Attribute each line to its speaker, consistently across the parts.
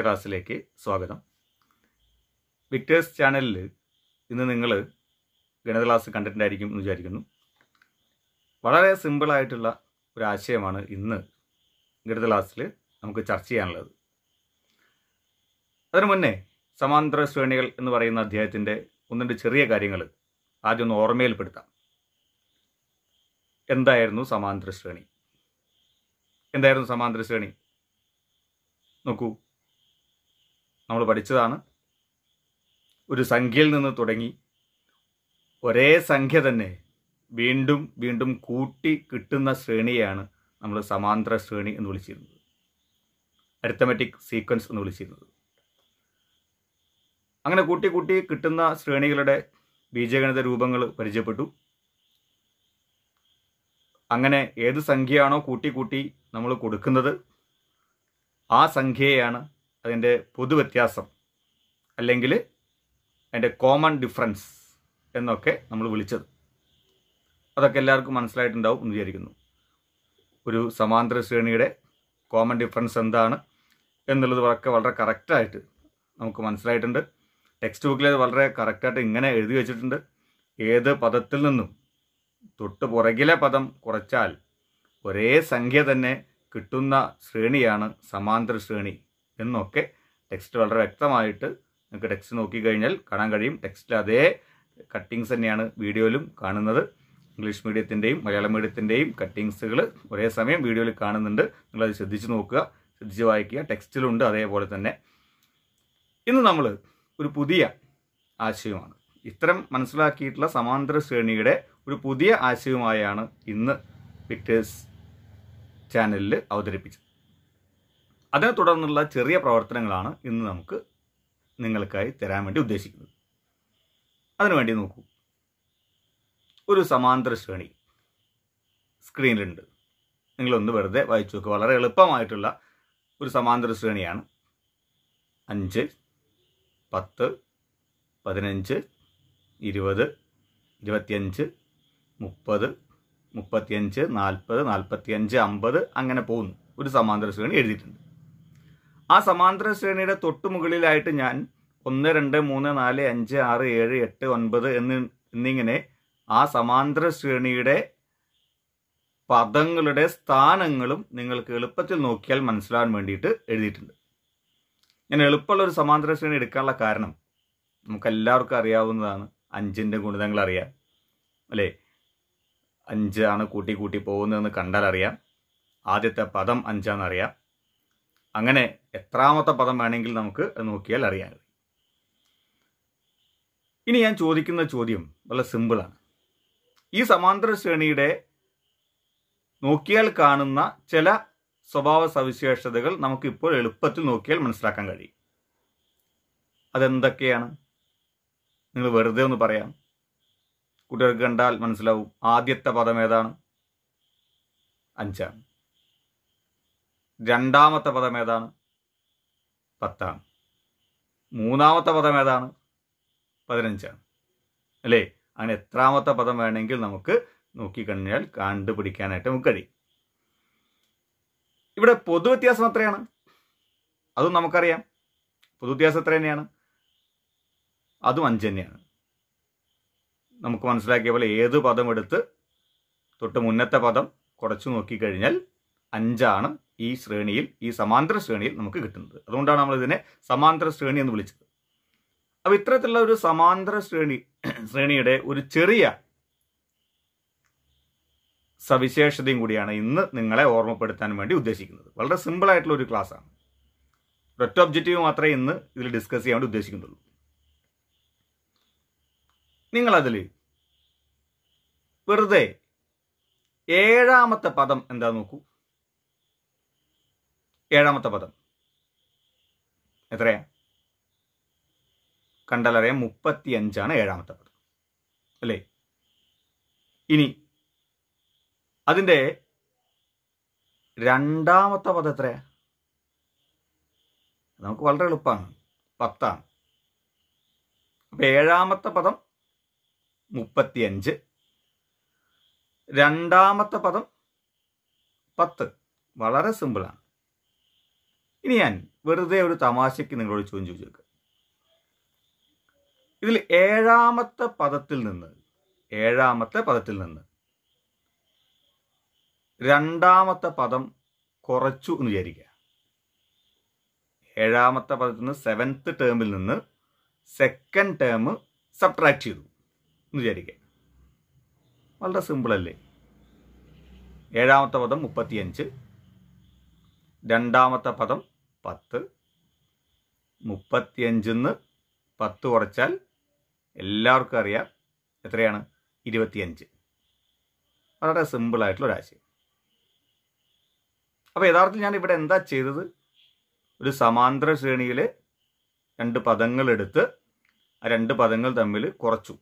Speaker 1: ഗണിത ക്ലാസ്സിലേക്ക് സ്വാഗതം വിക്ടേഴ്സ് ചാനലിൽ ഇന്ന് നിങ്ങൾ ഗണിത ക്ലാസ് കണ്ടിട്ടുണ്ടായിരിക്കും എന്ന് വിചാരിക്കുന്നു വളരെ സിമ്പിളായിട്ടുള്ള ഒരു ആശയമാണ് ഇന്ന് ഗണിത ക്ലാസ്സിൽ നമുക്ക് ചർച്ച ചെയ്യാനുള്ളത് അതിനു മുന്നേ സമാന്തര ശ്രേണികൾ എന്ന് പറയുന്ന അദ്ദേഹത്തിൻ്റെ ഒന്നിൻ്റെ ചെറിയ കാര്യങ്ങൾ ആദ്യം ഒന്ന് ഓർമ്മയിൽപ്പെടുത്താം എന്തായിരുന്നു സമാന്തര ശ്രേണി എന്തായിരുന്നു സമാന്തര ശ്രേണി നോക്കൂ നമ്മൾ പഠിച്ചതാണ് ഒരു സംഖ്യയിൽ നിന്ന് തുടങ്ങി ഒരേ സംഖ്യ തന്നെ വീണ്ടും വീണ്ടും കൂട്ടി കിട്ടുന്ന ശ്രേണിയാണ് നമ്മൾ സമാന്തര ശ്രേണി എന്ന് വിളിച്ചിരുന്നത് അരിത്തമെറ്റിക് സീക്വൻസ് എന്ന് വിളിച്ചിരുന്നത് അങ്ങനെ കൂട്ടി കൂട്ടി കിട്ടുന്ന ശ്രേണികളുടെ ബീജഗണിത രൂപങ്ങൾ പരിചയപ്പെട്ടു അങ്ങനെ ഏത് സംഖ്യയാണോ കൂട്ടി കൂട്ടി നമ്മൾ കൊടുക്കുന്നത് ആ സംഖ്യയാണ് അതിൻ്റെ പൊതുവ്യത്യാസം അല്ലെങ്കിൽ അതിൻ്റെ കോമൺ ഡിഫറൻസ് എന്നൊക്കെ നമ്മൾ വിളിച്ചത് അതൊക്കെ എല്ലാവർക്കും മനസ്സിലായിട്ടുണ്ടാവും എന്ന് വിചാരിക്കുന്നു ഒരു സമാന്തര ശ്രേണിയുടെ കോമൺ ഡിഫറൻസ് എന്താണ് എന്നുള്ളത് ഒക്കെ വളരെ കറക്റ്റായിട്ട് നമുക്ക് മനസ്സിലായിട്ടുണ്ട് ടെക്സ്റ്റ് ബുക്കിൽ അത് വളരെ കറക്റ്റായിട്ട് ഇങ്ങനെ എഴുതി വെച്ചിട്ടുണ്ട് ഏത് പദത്തിൽ നിന്നും തൊട്ട് പുറകിലെ പദം കുറച്ചാൽ ഒരേ സംഖ്യ തന്നെ കിട്ടുന്ന ശ്രേണിയാണ് സമാന്തര ശ്രേണി എന്നൊക്കെ ടെക്സ്റ്റ് വളരെ വ്യക്തമായിട്ട് നിങ്ങൾക്ക് ടെക്സ്റ്റ് നോക്കിക്കഴിഞ്ഞാൽ കാണാൻ കഴിയും ടെക്സ്റ്റിൽ അതേ കട്ടിങ്സ് തന്നെയാണ് വീഡിയോയിലും കാണുന്നത് ഇംഗ്ലീഷ് മീഡിയത്തിൻ്റെയും മലയാളം മീഡിയത്തിൻ്റെയും കട്ടിങ്സുകൾ ഒരേ സമയം വീഡിയോയിൽ കാണുന്നുണ്ട് നിങ്ങളത് ശ്രദ്ധിച്ച് നോക്കുക ശ്രദ്ധിച്ച് വായിക്കുക ടെക്സ്റ്റിലുണ്ട് അതേപോലെ തന്നെ ഇന്ന് നമ്മൾ ഒരു പുതിയ ആശയമാണ് ഇത്തരം മനസ്സിലാക്കിയിട്ടുള്ള സമാന്തര ശ്രേണിയുടെ ഒരു പുതിയ ആശയവുമായാണ് ഇന്ന് പിക്ചേഴ്സ് ചാനലിൽ അവതരിപ്പിച്ചത് അതിനെ തുടർന്നുള്ള ചെറിയ പ്രവർത്തനങ്ങളാണ് ഇന്ന് നമുക്ക് നിങ്ങൾക്കായി തരാൻ വേണ്ടി ഉദ്ദേശിക്കുന്നത് അതിനുവേണ്ടി നോക്കൂ ഒരു സമാന്തര ശ്രേണി സ്ക്രീനിലുണ്ട് നിങ്ങളൊന്ന് വെറുതെ വായിച്ചു നോക്കുക വളരെ എളുപ്പമായിട്ടുള്ള ഒരു സമാന്തര ശ്രേണിയാണ് അഞ്ച് പത്ത് പതിനഞ്ച് ഇരുപത് ഇരുപത്തിയഞ്ച് മുപ്പത് മുപ്പത്തിയഞ്ച് നാൽപ്പത് നാൽപ്പത്തിയഞ്ച് അമ്പത് അങ്ങനെ പോകുന്നു ഒരു സമാന്തര ശ്രേണി എഴുതിയിട്ടുണ്ട് ആ സമാന്തര ശ്രേണിയുടെ മുകളിലായിട്ട് ഞാൻ ഒന്ന് രണ്ട് മൂന്ന് നാല് അഞ്ച് ആറ് ഏഴ് എട്ട് ഒൻപത് എന്ന് എന്നിങ്ങനെ ആ സമാന്തര ശ്രേണിയുടെ പദങ്ങളുടെ സ്ഥാനങ്ങളും നിങ്ങൾക്ക് എളുപ്പത്തിൽ നോക്കിയാൽ മനസ്സിലാവാൻ വേണ്ടിയിട്ട് എഴുതിയിട്ടുണ്ട് ഞാൻ എളുപ്പമുള്ള ഒരു സമാന്തര ശ്രേണി എടുക്കാനുള്ള കാരണം നമുക്കെല്ലാവർക്കും അറിയാവുന്നതാണ് അഞ്ചിൻ്റെ ഗുണിതങ്ങൾ അറിയാം അല്ലേ അഞ്ചാണ് കൂട്ടി കൂട്ടി പോകുന്നതെന്ന് കണ്ടാൽ അറിയാം ആദ്യത്തെ പദം അഞ്ചാണെന്നറിയാം അങ്ങനെ എത്രാമത്തെ പദം വേണമെങ്കിൽ നമുക്ക് നോക്കിയാൽ അറിയാൻ ഇനി ഞാൻ ചോദിക്കുന്ന ചോദ്യം വളരെ സിമ്പിളാണ് ഈ സമാന്തര ശ്രേണിയുടെ നോക്കിയാൽ കാണുന്ന ചില സ്വഭാവ സവിശേഷതകൾ നമുക്കിപ്പോൾ എളുപ്പത്തിൽ നോക്കിയാൽ മനസ്സിലാക്കാൻ കഴിയും അതെന്തൊക്കെയാണ് നിങ്ങൾ വെറുതെ ഒന്ന് പറയാം കുട്ടികൾക്ക് കണ്ടാൽ മനസ്സിലാവും ആദ്യത്തെ പദം ഏതാണ് അഞ്ചാണ് രണ്ടാമത്തെ പദം ഏതാണ് പത്താണ് മൂന്നാമത്തെ പദം ഏതാണ് പതിനഞ്ചാണ് അല്ലേ അങ്ങനെ എത്രാമത്തെ പദം വേണമെങ്കിൽ നമുക്ക് നോക്കിക്കഴിഞ്ഞാൽ കണ്ടുപിടിക്കാനായിട്ട് നമുക്ക് കഴിയും ഇവിടെ പൊതു വ്യത്യാസം എത്രയാണ് അതും നമുക്കറിയാം പൊതു വ്യത്യാസം എത്ര തന്നെയാണ് അതും അഞ്ച് തന്നെയാണ് നമുക്ക് മനസ്സിലാക്കിയ പോലെ ഏത് പദം എടുത്ത് തൊട്ട് മുന്നത്തെ പദം കുറച്ച് നോക്കിക്കഴിഞ്ഞാൽ അഞ്ചാണ് ഈ ശ്രേണിയിൽ ഈ സമാന്തര ശ്രേണിയിൽ നമുക്ക് കിട്ടുന്നത് അതുകൊണ്ടാണ് നമ്മൾ ഇതിനെ സമാന്തര ശ്രേണി എന്ന് വിളിച്ചത് അപ്പൊ ഇത്തരത്തിലുള്ള ഒരു സമാന്തര ശ്രേണി ശ്രേണിയുടെ ഒരു ചെറിയ സവിശേഷതയും കൂടിയാണ് ഇന്ന് നിങ്ങളെ ഓർമ്മപ്പെടുത്താൻ വേണ്ടി ഉദ്ദേശിക്കുന്നത് വളരെ സിമ്പിൾ ആയിട്ടുള്ള ഒരു ക്ലാസ് ആണ് ഒറ്റ ഒബ്ജക്റ്റീവ് മാത്രമേ ഇന്ന് ഇതിൽ ഡിസ്കസ് ചെയ്യാൻ വേണ്ടി ഉദ്ദേശിക്കുന്നുള്ളൂ നിങ്ങളതിൽ വെറുതെ ഏഴാമത്തെ പദം എന്താ നോക്കൂ ഏഴാമത്തെ പദം എത്രയാ കണ്ടാലറിയാം മുപ്പത്തി അഞ്ചാണ് ഏഴാമത്തെ പദം അല്ലേ ഇനി അതിൻ്റെ രണ്ടാമത്തെ പദം എത്രയാ നമുക്ക് വളരെ എളുപ്പമാണ് പത്താണ് അപ്പം ഏഴാമത്തെ പദം അഞ്ച് രണ്ടാമത്തെ പദം പത്ത് വളരെ സിമ്പിളാണ് ഇനി ഞാൻ വെറുതെ ഒരു തമാശയ്ക്ക് നിങ്ങളോട് ചോദിച്ചു ചോദിച്ചേക്കാം ഇതിൽ ഏഴാമത്തെ പദത്തിൽ നിന്ന് ഏഴാമത്തെ പദത്തിൽ നിന്ന് രണ്ടാമത്തെ പദം കുറച്ചു എന്ന് വിചാരിക്കുക ഏഴാമത്തെ പദത്തിൽ നിന്ന് സെവൻത്ത് ടേമിൽ നിന്ന് സെക്കൻഡ് ടേം സബ്ട്രാക്ട് ചെയ്തു എന്ന് വിചാരിക്കുക വളരെ സിമ്പിൾ അല്ലേ ഏഴാമത്തെ പദം മുപ്പത്തിയഞ്ച് രണ്ടാമത്തെ പദം പത്ത് മുപ്പത്തിയഞ്ചെന്ന് പത്ത് കുറച്ചാൽ എല്ലാവർക്കും അറിയാം എത്രയാണ് ഇരുപത്തിയഞ്ച് വളരെ സിമ്പിളായിട്ടുള്ള ഒരാശയം അപ്പോൾ യഥാർത്ഥത്തിൽ ഞാൻ ഇവിടെ എന്താ ചെയ്തത് ഒരു സമാന്തര ശ്രേണിയിലെ രണ്ട് പദങ്ങൾ എടുത്ത് ആ രണ്ട് പദങ്ങൾ തമ്മിൽ കുറച്ചു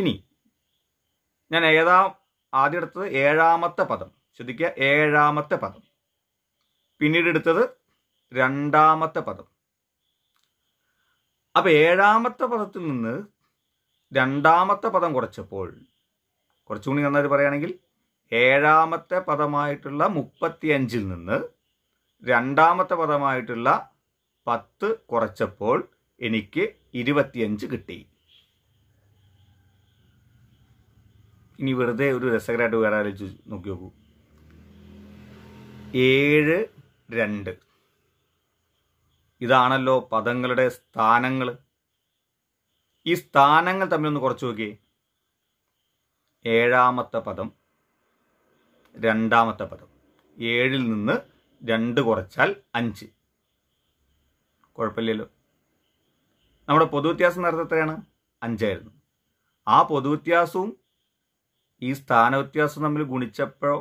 Speaker 1: ഇനി ഞാൻ ഏതാ ആദ്യം എടുത്തത് ഏഴാമത്തെ പദം ശ്രദ്ധിക്കുക ഏഴാമത്തെ പദം പിന്നീട് എടുത്തത് രണ്ടാമത്തെ പദം അപ്പോൾ ഏഴാമത്തെ പദത്തിൽ നിന്ന് രണ്ടാമത്തെ പദം കുറച്ചപ്പോൾ കുറച്ചുകൂടി നന്നായിട്ട് പറയുകയാണെങ്കിൽ ഏഴാമത്തെ പദമായിട്ടുള്ള മുപ്പത്തിയഞ്ചിൽ നിന്ന് രണ്ടാമത്തെ പദമായിട്ടുള്ള പത്ത് കുറച്ചപ്പോൾ എനിക്ക് ഇരുപത്തിയഞ്ച് കിട്ടി ഇനി വെറുതെ ഒരു രസകരമായിട്ട് വേറെ ആലോചിച്ച് നോക്കി നോക്കൂ ഏഴ് രണ്ട് ഇതാണല്ലോ പദങ്ങളുടെ സ്ഥാനങ്ങൾ ഈ സ്ഥാനങ്ങൾ തമ്മിലൊന്ന് കുറച്ച് നോക്കിയേ ഏഴാമത്തെ പദം രണ്ടാമത്തെ പദം ഏഴിൽ നിന്ന് രണ്ട് കുറച്ചാൽ അഞ്ച് കുഴപ്പമില്ലല്ലോ നമ്മുടെ പൊതുവ്യത്യാസം നേരത്തെ എത്രയാണ് അഞ്ചായിരുന്നു ആ പൊതുവ്യത്യാസവും ഈ വ്യത്യാസവും തമ്മിൽ ഗുണിച്ചപ്പോൾ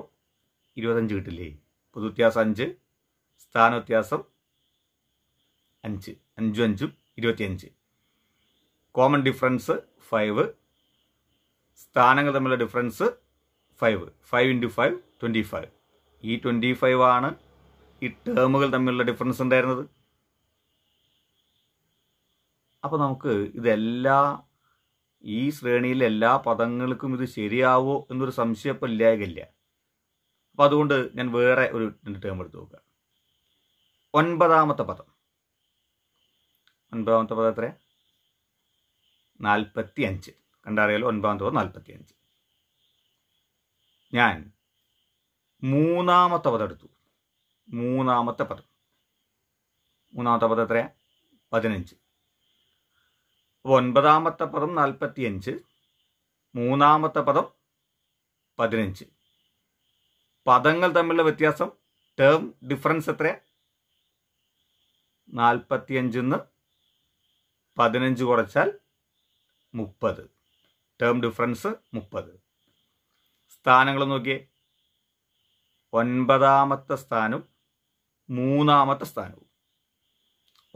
Speaker 1: ഇരുപത്തഞ്ച് കിട്ടില്ലേ പൊതുവ്യത്യാസം അഞ്ച് വ്യത്യാസം അഞ്ച് അഞ്ചും അഞ്ചും ഇരുപത്തിയഞ്ച് കോമൺ ഡിഫറൻസ് ഫൈവ് സ്ഥാനങ്ങൾ തമ്മിലുള്ള difference five five into five twenty five ഈ ട്വൻറ്റി ഫൈവ് ആണ് ഈ ടേമുകൾ തമ്മിലുള്ള ഡിഫറൻസ് ഉണ്ടായിരുന്നത് അപ്പോൾ നമുക്ക് ഇതെല്ലാ ഈ ശ്രേണിയിലെ എല്ലാ പദങ്ങൾക്കും ഇത് ശരിയാവോ എന്നൊരു സംശയം ഇപ്പം ഇല്ലായകില്ല അപ്പോൾ അതുകൊണ്ട് ഞാൻ വേറെ ഒരു രണ്ട് ടേം എടുത്ത് നോക്കുക ഒൻപതാമത്തെ പദം ഒൻപതാമത്തെ പദം എത്ര നാൽപ്പത്തി അഞ്ച് കണ്ടറിയാലോ ഒൻപതാമത്തെ പദം നാൽപ്പത്തി അഞ്ച് ഞാൻ മൂന്നാമത്തെ പദം എടുത്തു മൂന്നാമത്തെ പദം മൂന്നാമത്തെ പദം എത്ര പതിനഞ്ച് അപ്പോൾ ഒൻപതാമത്തെ പദം നാൽപ്പത്തി അഞ്ച് മൂന്നാമത്തെ പദം പതിനഞ്ച് പദങ്ങൾ തമ്മിലുള്ള വ്യത്യാസം ടേം ഡിഫറൻസ് എത്രയാണ് നാൽപ്പത്തിയഞ്ചിൽ നിന്ന് പതിനഞ്ച് കുറച്ചാൽ മുപ്പത് ടേം ഡിഫറൻസ് മുപ്പത് സ്ഥാനങ്ങൾ നോക്കിയേ ഒൻപതാമത്തെ സ്ഥാനവും മൂന്നാമത്തെ സ്ഥാനവും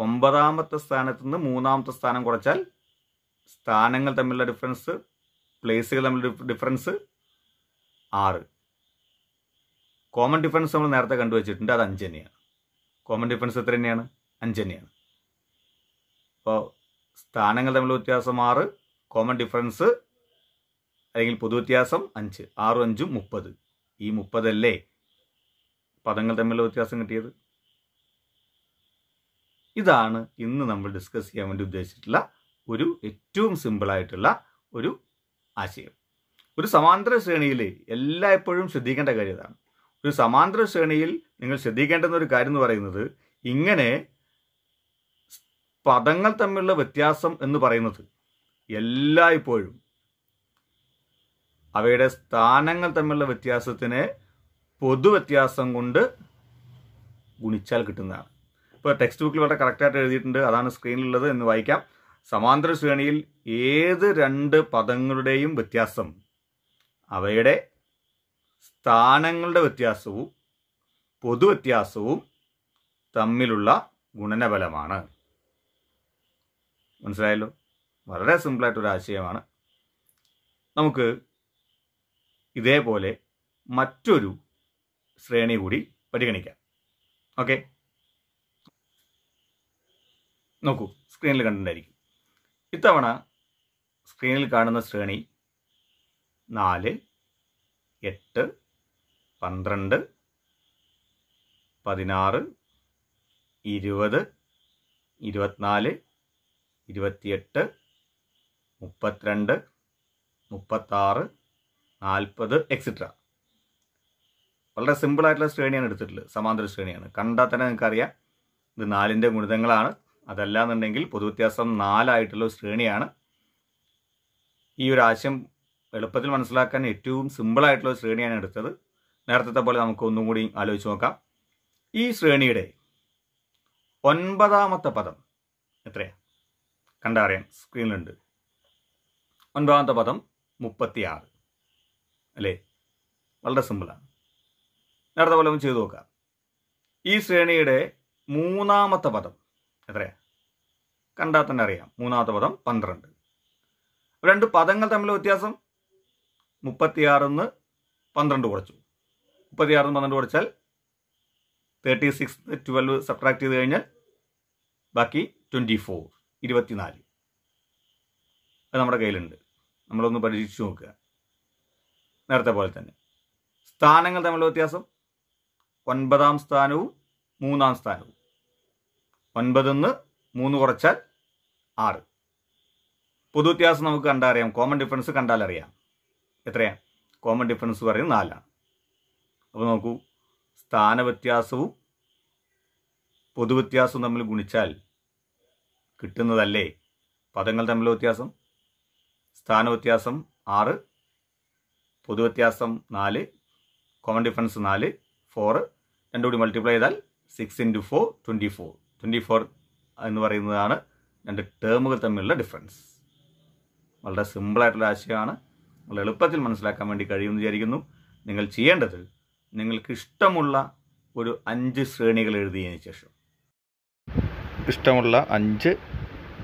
Speaker 1: ഒമ്പതാമത്തെ സ്ഥാനത്ത് നിന്ന് മൂന്നാമത്തെ സ്ഥാനം കുറച്ചാൽ സ്ഥാനങ്ങൾ തമ്മിലുള്ള ഡിഫറൻസ് പ്ലേസുകൾ തമ്മിലുള്ള ഡിഫറൻസ് ആറ് കോമൺ ഡിഫറൻസ് നമ്മൾ നേരത്തെ കണ്ടുവച്ചിട്ടുണ്ട് അത് അഞ്ച് തന്നെയാണ് കോമൺ ഡിഫറൻസ് എത്ര തന്നെയാണ് അഞ്ച് തന്നെയാണ് അപ്പോൾ സ്ഥാനങ്ങൾ തമ്മിലുള്ള വ്യത്യാസം ആറ് കോമൺ ഡിഫറൻസ് അല്ലെങ്കിൽ പൊതുവ്യത്യാസം അഞ്ച് ആറും അഞ്ചും മുപ്പത് ഈ മുപ്പതല്ലേ പദങ്ങൾ തമ്മിലുള്ള വ്യത്യാസം കിട്ടിയത് ഇതാണ് ഇന്ന് നമ്മൾ ഡിസ്കസ് ചെയ്യാൻ വേണ്ടി ഉദ്ദേശിച്ചിട്ടുള്ള ഒരു ഏറ്റവും സിമ്പിളായിട്ടുള്ള ഒരു ആശയം ഒരു സമാന്തര ശ്രേണിയിൽ എല്ലായ്പ്പോഴും ശ്രദ്ധിക്കേണ്ട കാര്യം ഇതാണ് ഒരു സമാന്തര ശ്രേണിയിൽ നിങ്ങൾ ശ്രദ്ധിക്കേണ്ടുന്ന ഒരു കാര്യം എന്ന് പറയുന്നത് ഇങ്ങനെ പദങ്ങൾ തമ്മിലുള്ള വ്യത്യാസം എന്ന് പറയുന്നത് എല്ലായ്പ്പോഴും അവയുടെ സ്ഥാനങ്ങൾ തമ്മിലുള്ള വ്യത്യാസത്തിനെ പൊതുവ്യത്യാസം കൊണ്ട് ഗുണിച്ചാൽ കിട്ടുന്നതാണ് ഇപ്പോൾ ടെക്സ്റ്റ് ബുക്കിൽ വളരെ കറക്റ്റായിട്ട് എഴുതിയിട്ടുണ്ട് അതാണ് സ്ക്രീനിലുള്ളത് എന്ന് വായിക്കാം സമാന്തര ശ്രേണിയിൽ ഏത് രണ്ട് പദങ്ങളുടെയും വ്യത്യാസം അവയുടെ സ്ഥാനങ്ങളുടെ വ്യത്യാസവും പൊതുവ്യത്യാസവും തമ്മിലുള്ള ഗുണനഫലമാണ് മനസ്സിലായല്ലോ വളരെ സിമ്പിളായിട്ടൊരു ആശയമാണ് നമുക്ക് ഇതേപോലെ മറ്റൊരു ശ്രേണി കൂടി പരിഗണിക്കാം ഓക്കെ നോക്കൂ സ്ക്രീനിൽ കണ്ടിട്ടുണ്ടായിരിക്കും ഇത്തവണ സ്ക്രീനിൽ കാണുന്ന ശ്രേണി നാല് എട്ട് പന്ത്രണ്ട് പതിനാറ് ഇരുപത് ഇരുപത്തിനാല് ഇരുപത്തിയെട്ട് മുപ്പത്തിരണ്ട് മുപ്പത്താറ് നാൽപ്പത് എക്സെട്ര വളരെ സിമ്പിളായിട്ടുള്ള ശ്രേണിയാണ് എടുത്തിട്ടുള്ളത് സമാന്തര ശ്രേണിയാണ് കണ്ടാൽ തന്നെ നിങ്ങൾക്കറിയാം ഇത് നാലിൻ്റെ ഗുണിതങ്ങളാണ് അതല്ല എന്നുണ്ടെങ്കിൽ പൊതുവ്യത്യാസം നാലായിട്ടുള്ള ശ്രേണിയാണ് ഈ ഒരു ആശയം എളുപ്പത്തിൽ മനസ്സിലാക്കാൻ ഏറ്റവും സിമ്പിളായിട്ടുള്ള ശ്രേണിയാണ് എടുത്തത് നേരത്തെ പോലെ നമുക്ക് ഒന്നും കൂടി ആലോചിച്ച് നോക്കാം ഈ ശ്രേണിയുടെ ഒൻപതാമത്തെ പദം എത്രയാണ് കണ്ടറിയാം സ്ക്രീനിലുണ്ട് ഒൻപതാമത്തെ പദം മുപ്പത്തിയാറ് അല്ലേ വളരെ സിമ്പിളാണ് നേരത്തെ പോലെ ഒന്ന് ചെയ്തു നോക്കാം ഈ ശ്രേണിയുടെ മൂന്നാമത്തെ പദം എത്രയാ കണ്ടാൽ തന്നെ അറിയാം മൂന്നാമത്തെ പദം പന്ത്രണ്ട് രണ്ട് പദങ്ങൾ തമ്മിലുള്ള വ്യത്യാസം മുപ്പത്തിയാറിന്ന് പന്ത്രണ്ട് കുറച്ചു നിന്ന് പന്ത്രണ്ട് കുറച്ചാൽ തേർട്ടി സിക്സ് ട്വൽവ് സബ്ട്രാക്ട് ചെയ്ത് കഴിഞ്ഞാൽ ബാക്കി ട്വൻറ്റി ഫോർ ഇരുപത്തിനാല് അത് നമ്മുടെ കയ്യിലുണ്ട് നമ്മളൊന്ന് പരീക്ഷിച്ച് നോക്കുക നേരത്തെ പോലെ തന്നെ സ്ഥാനങ്ങൾ തമ്മിലുള്ള വ്യത്യാസം ഒൻപതാം സ്ഥാനവും മൂന്നാം സ്ഥാനവും ഒൻപതെന്ന് മൂന്ന് കുറച്ചാൽ ആറ് പൊതു വ്യത്യാസം നമുക്ക് അറിയാം കോമൺ ഡിഫറൻസ് കണ്ടാൽ അറിയാം എത്രയാണ് കോമൺ ഡിഫറൻസ് പറയുന്നത് നാലാണ് അപ്പോൾ നോക്കൂ സ്ഥാനവ്യത്യാസവും പൊതുവ്യത്യാസവും തമ്മിൽ ഗുണിച്ചാൽ കിട്ടുന്നതല്ലേ പദങ്ങൾ തമ്മിലുള്ള വ്യത്യാസം സ്ഥാന വ്യത്യാസം ആറ് പൊതുവ്യത്യാസം നാല് കോമൺ ഡിഫറൻസ് നാല് ഫോറ് രണ്ടുകൂടി മൾട്ടിപ്ലൈ ചെയ്താൽ six into four twenty four twenty four എന്ന് പറയുന്നതാണ് രണ്ട് ടേമുകൾ തമ്മിലുള്ള ഡിഫറൻസ് വളരെ സിമ്പിളായിട്ടുള്ള ആശയമാണ് നമ്മൾ എളുപ്പത്തിൽ മനസ്സിലാക്കാൻ വേണ്ടി കഴിയുമെന്ന് വിചാരിക്കുന്നു നിങ്ങൾ ചെയ്യേണ്ടത് നിങ്ങൾക്ക് ഇഷ്ടമുള്ള ഒരു അഞ്ച് ശ്രേണികൾ എഴുതിയതിന് ശേഷം ഇഷ്ടമുള്ള അഞ്ച്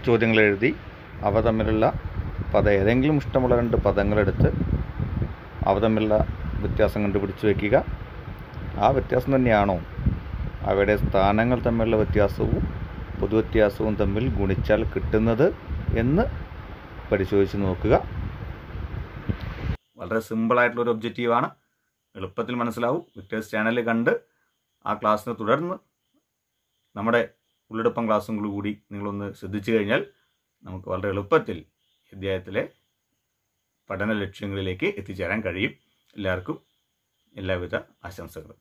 Speaker 1: ചോദ്യങ്ങൾ എഴുതി അവ തമ്മിലുള്ള പദം ഏതെങ്കിലും ഇഷ്ടമുള്ള രണ്ട് പദങ്ങളെടുത്ത് അവ തമ്മിലുള്ള വ്യത്യാസം കണ്ടുപിടിച്ച് വയ്ക്കുക ആ വ്യത്യാസം തന്നെയാണോ അവയുടെ സ്ഥാനങ്ങൾ തമ്മിലുള്ള വ്യത്യാസവും പൊതുവ്യത്യാസവും തമ്മിൽ ഗുണിച്ചാൽ കിട്ടുന്നത് എന്ന് പരിശോധിച്ച് നോക്കുക വളരെ സിമ്പിളായിട്ടുള്ള ഒരു ഒബ്ജക്റ്റീവാണ് എളുപ്പത്തിൽ മനസ്സിലാവും വിക്ടേഴ്സ് ചാനൽ കണ്ട് ആ ക്ലാസ്സിനെ തുടർന്ന് നമ്മുടെ ഉള്ളടപ്പം ക്ലാസ്സും കൂടി നിങ്ങളൊന്ന് ശ്രദ്ധിച്ചു കഴിഞ്ഞാൽ നമുക്ക് വളരെ എളുപ്പത്തിൽ അധ്യായത്തിലെ പഠന ലക്ഷ്യങ്ങളിലേക്ക് എത്തിച്ചേരാൻ കഴിയും എല്ലാവർക്കും എല്ലാവിധ ആശംസകളും